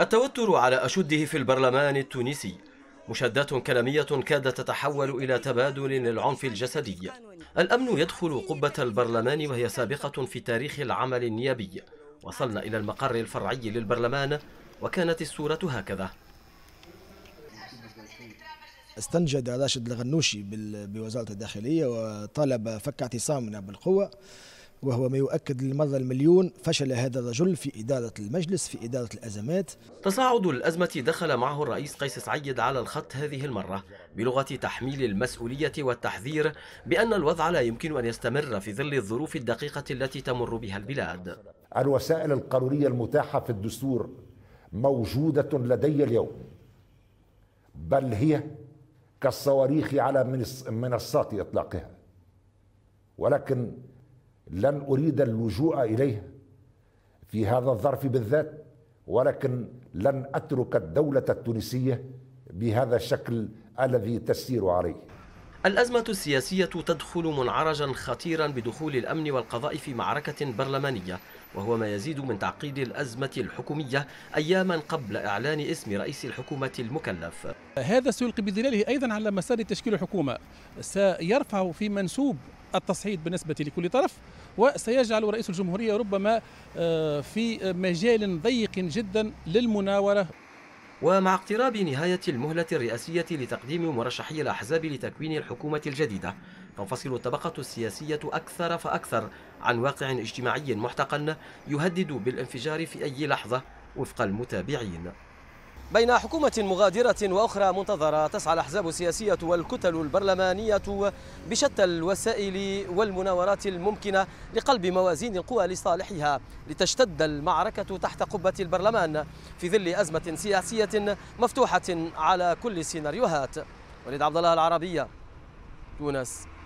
التوتر على أشده في البرلمان التونسي مشادات كلامية كادت تتحول إلى تبادل للعنف الجسدي الأمن يدخل قبة البرلمان وهي سابقة في تاريخ العمل النيابي وصلنا إلى المقر الفرعي للبرلمان وكانت الصورة هكذا استنجد راشد الغنوشي بوزارة الداخلية وطالب فك اعتصامنا بالقوة وهو ما يؤكد للمرة المليون فشل هذا الرجل في إدارة المجلس في إدارة الأزمات تصاعد الأزمة دخل معه الرئيس قيس سعيد على الخط هذه المرة بلغة تحميل المسؤولية والتحذير بأن الوضع لا يمكن أن يستمر في ظل الظروف الدقيقة التي تمر بها البلاد الوسائل القانونية المتاحة في الدستور موجودة لدي اليوم بل هي كالصواريخ على منصات إطلاقها ولكن لن أريد اللجوء إليها في هذا الظرف بالذات ولكن لن أترك الدولة التونسية بهذا الشكل الذي تسير عليه الأزمة السياسية تدخل منعرجا خطيرا بدخول الأمن والقضاء في معركة برلمانية وهو ما يزيد من تعقيد الأزمة الحكومية أياما قبل إعلان اسم رئيس الحكومة المكلف هذا سيلقي بظلاله أيضا على مسار تشكيل الحكومة سيرفع في منسوب التصعيد بالنسبة لكل طرف وسيجعل رئيس الجمهورية ربما آه، في مجال ضيق جدا للمناورة ومع اقتراب نهاية المهلة الرئاسية لتقديم مرشحي الأحزاب لتكوين الحكومة الجديدة تنفصل الطبقة السياسية أكثر فأكثر عن واقع اجتماعي محتقن يهدد بالانفجار في أي لحظة وفق المتابعين بين حكومة مغادرة وأخرى منتظرة تسعى الأحزاب السياسية والكتل البرلمانية بشتى الوسائل والمناورات الممكنة لقلب موازين القوى لصالحها لتشتد المعركة تحت قبة البرلمان في ظل أزمة سياسية مفتوحة على كل السيناريوهات وليد عبد الله العربية تونس